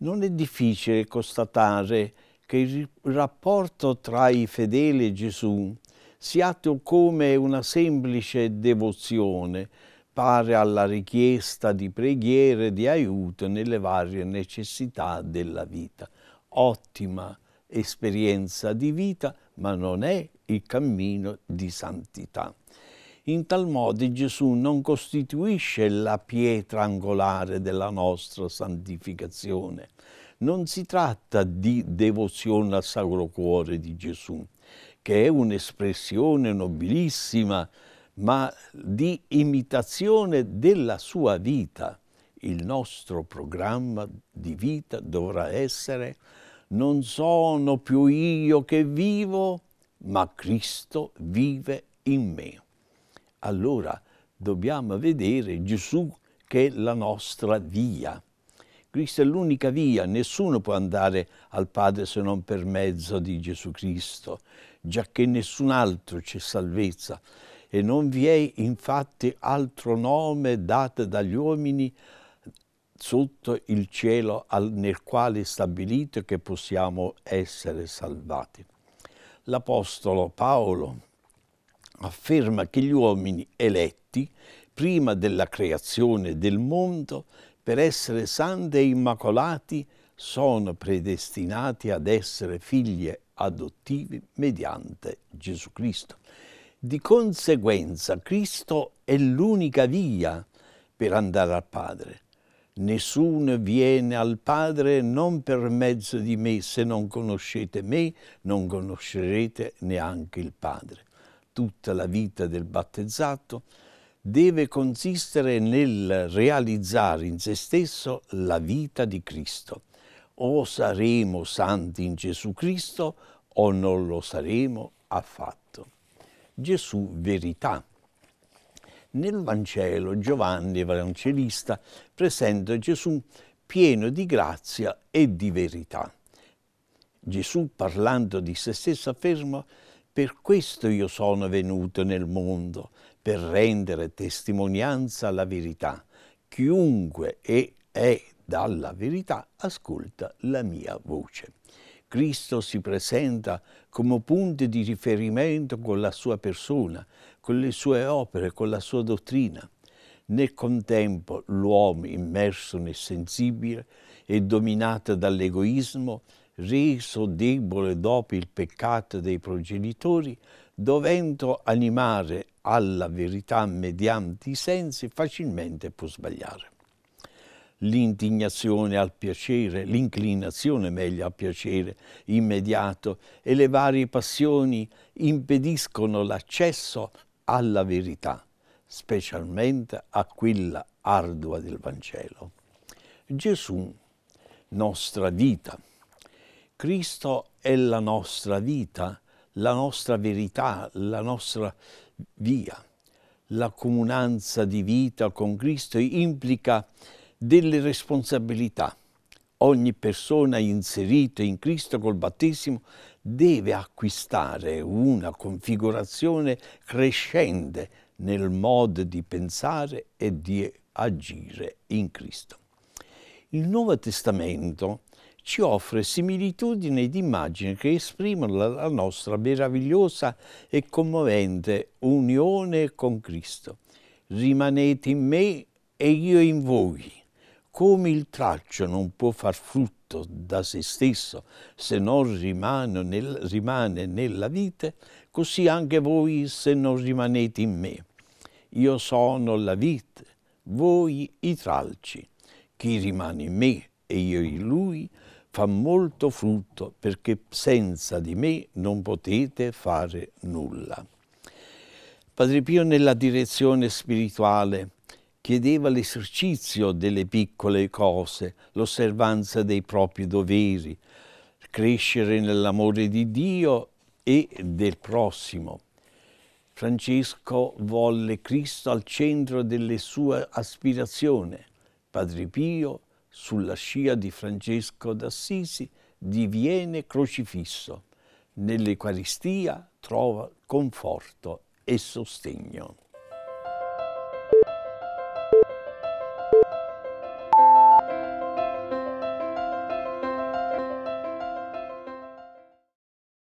Non è difficile constatare che il rapporto tra i fedeli e Gesù si attua come una semplice devozione, pare alla richiesta di preghiere, di aiuto nelle varie necessità della vita. Ottima esperienza di vita, ma non è il cammino di santità. In tal modo Gesù non costituisce la pietra angolare della nostra santificazione. Non si tratta di devozione al Sacro Cuore di Gesù, che è un'espressione nobilissima, ma di imitazione della sua vita. Il nostro programma di vita dovrà essere non sono più io che vivo, ma Cristo vive in me allora dobbiamo vedere Gesù che è la nostra via. Cristo è l'unica via, nessuno può andare al Padre se non per mezzo di Gesù Cristo, già giacché nessun altro c'è salvezza. E non vi è infatti altro nome dato dagli uomini sotto il cielo nel quale è stabilito che possiamo essere salvati. L'Apostolo Paolo afferma che gli uomini eletti prima della creazione del mondo per essere santi e immacolati sono predestinati ad essere figlie adottivi mediante Gesù Cristo. Di conseguenza Cristo è l'unica via per andare al Padre. Nessuno viene al Padre non per mezzo di me, se non conoscete me non conoscerete neanche il Padre tutta la vita del battezzato deve consistere nel realizzare in se stesso la vita di Cristo. O saremo santi in Gesù Cristo o non lo saremo affatto. Gesù verità. Nel Vangelo Giovanni Evangelista presenta Gesù pieno di grazia e di verità. Gesù parlando di se stesso afferma per questo io sono venuto nel mondo, per rendere testimonianza alla verità. Chiunque è, è dalla verità ascolta la mia voce. Cristo si presenta come punto di riferimento con la sua persona, con le sue opere, con la sua dottrina. Nel contempo l'uomo immerso nel sensibile e dominato dall'egoismo riso debole dopo il peccato dei progenitori, dovendo animare alla verità mediante i sensi, facilmente può sbagliare. L'indignazione al piacere, l'inclinazione meglio al piacere immediato e le varie passioni impediscono l'accesso alla verità, specialmente a quella ardua del Vangelo. Gesù, nostra vita, Cristo è la nostra vita, la nostra verità, la nostra via. La comunanza di vita con Cristo implica delle responsabilità. Ogni persona inserita in Cristo col battesimo deve acquistare una configurazione crescente nel modo di pensare e di agire in Cristo. Il Nuovo Testamento ci offre similitudini ed immagini che esprimono la, la nostra meravigliosa e commovente unione con Cristo. Rimanete in me e io in voi. Come il traccio non può far frutto da se stesso se non nel, rimane nella vite, così anche voi se non rimanete in me. Io sono la vite, voi i tralci. Chi rimane in me e io in lui, fa molto frutto perché senza di me non potete fare nulla. Padre Pio nella direzione spirituale chiedeva l'esercizio delle piccole cose, l'osservanza dei propri doveri, crescere nell'amore di Dio e del prossimo. Francesco volle Cristo al centro delle sue aspirazioni. Padre Pio sulla scia di Francesco d'Assisi, diviene crocifisso. Nell'Eucaristia trova conforto e sostegno.